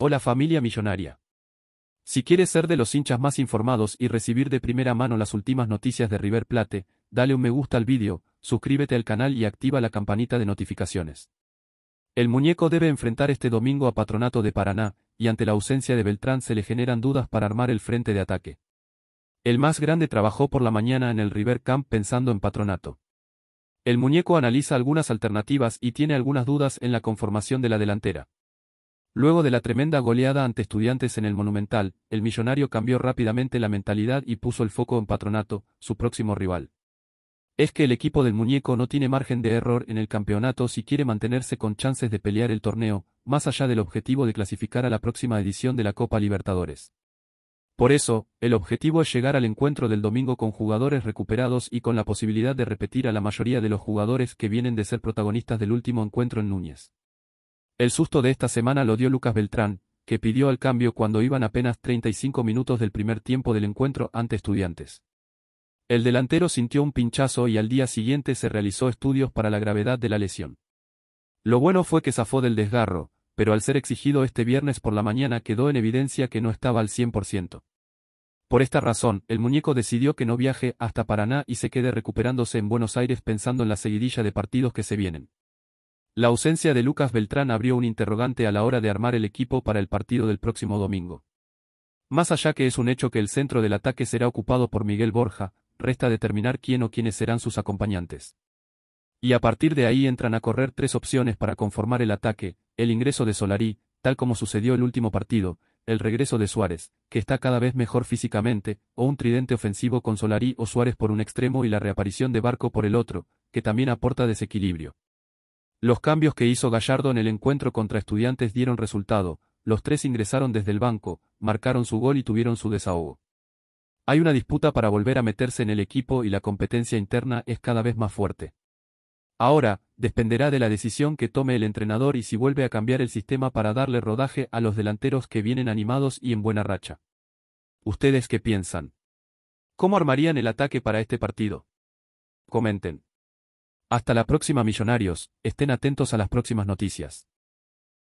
Hola familia millonaria. Si quieres ser de los hinchas más informados y recibir de primera mano las últimas noticias de River Plate, dale un me gusta al vídeo, suscríbete al canal y activa la campanita de notificaciones. El muñeco debe enfrentar este domingo a Patronato de Paraná, y ante la ausencia de Beltrán se le generan dudas para armar el frente de ataque. El más grande trabajó por la mañana en el River Camp pensando en Patronato. El muñeco analiza algunas alternativas y tiene algunas dudas en la conformación de la delantera. Luego de la tremenda goleada ante estudiantes en el Monumental, el millonario cambió rápidamente la mentalidad y puso el foco en Patronato, su próximo rival. Es que el equipo del muñeco no tiene margen de error en el campeonato si quiere mantenerse con chances de pelear el torneo, más allá del objetivo de clasificar a la próxima edición de la Copa Libertadores. Por eso, el objetivo es llegar al encuentro del domingo con jugadores recuperados y con la posibilidad de repetir a la mayoría de los jugadores que vienen de ser protagonistas del último encuentro en Núñez. El susto de esta semana lo dio Lucas Beltrán, que pidió al cambio cuando iban apenas 35 minutos del primer tiempo del encuentro ante estudiantes. El delantero sintió un pinchazo y al día siguiente se realizó estudios para la gravedad de la lesión. Lo bueno fue que zafó del desgarro, pero al ser exigido este viernes por la mañana quedó en evidencia que no estaba al 100%. Por esta razón, el muñeco decidió que no viaje hasta Paraná y se quede recuperándose en Buenos Aires pensando en la seguidilla de partidos que se vienen. La ausencia de Lucas Beltrán abrió un interrogante a la hora de armar el equipo para el partido del próximo domingo. Más allá que es un hecho que el centro del ataque será ocupado por Miguel Borja, resta determinar quién o quiénes serán sus acompañantes. Y a partir de ahí entran a correr tres opciones para conformar el ataque, el ingreso de Solari, tal como sucedió el último partido, el regreso de Suárez, que está cada vez mejor físicamente, o un tridente ofensivo con Solari o Suárez por un extremo y la reaparición de Barco por el otro, que también aporta desequilibrio. Los cambios que hizo Gallardo en el encuentro contra estudiantes dieron resultado, los tres ingresaron desde el banco, marcaron su gol y tuvieron su desahogo. Hay una disputa para volver a meterse en el equipo y la competencia interna es cada vez más fuerte. Ahora, dependerá de la decisión que tome el entrenador y si vuelve a cambiar el sistema para darle rodaje a los delanteros que vienen animados y en buena racha. ¿Ustedes qué piensan? ¿Cómo armarían el ataque para este partido? Comenten. Hasta la próxima millonarios, estén atentos a las próximas noticias.